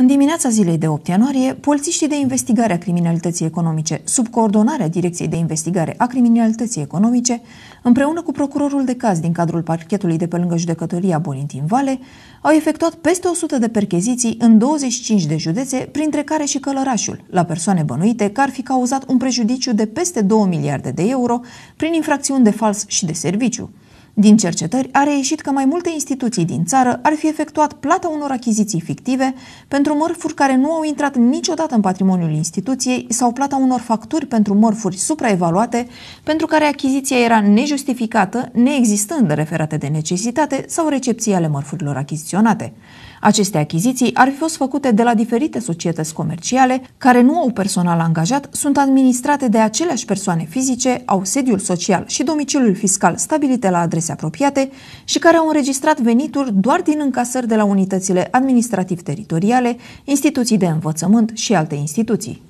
În dimineața zilei de 8 ianuarie, polițiștii de investigare a criminalității economice, sub coordonarea Direcției de Investigare a Criminalității Economice, împreună cu procurorul de caz din cadrul parchetului de pe lângă judecătoria Bolintin Vale, au efectuat peste 100 de percheziții în 25 de județe, printre care și Călărașul, la persoane bănuite că ar fi cauzat un prejudiciu de peste 2 miliarde de euro prin infracțiuni de fals și de serviciu, din cercetări a reieșit că mai multe instituții din țară ar fi efectuat plata unor achiziții fictive pentru mărfuri care nu au intrat niciodată în patrimoniul instituției sau plata unor facturi pentru mărfuri supraevaluate pentru care achiziția era nejustificată, neexistând referate de necesitate sau recepție ale mărfurilor achiziționate. Aceste achiziții ar fi fost făcute de la diferite societăți comerciale care nu au personal angajat, sunt administrate de aceleași persoane fizice, au sediul social și domiciliul fiscal stabilite la adresa case apropiate și care au înregistrat venituri doar din încasări de la unitățile administrativ-teritoriale, instituții de învățământ și alte instituții.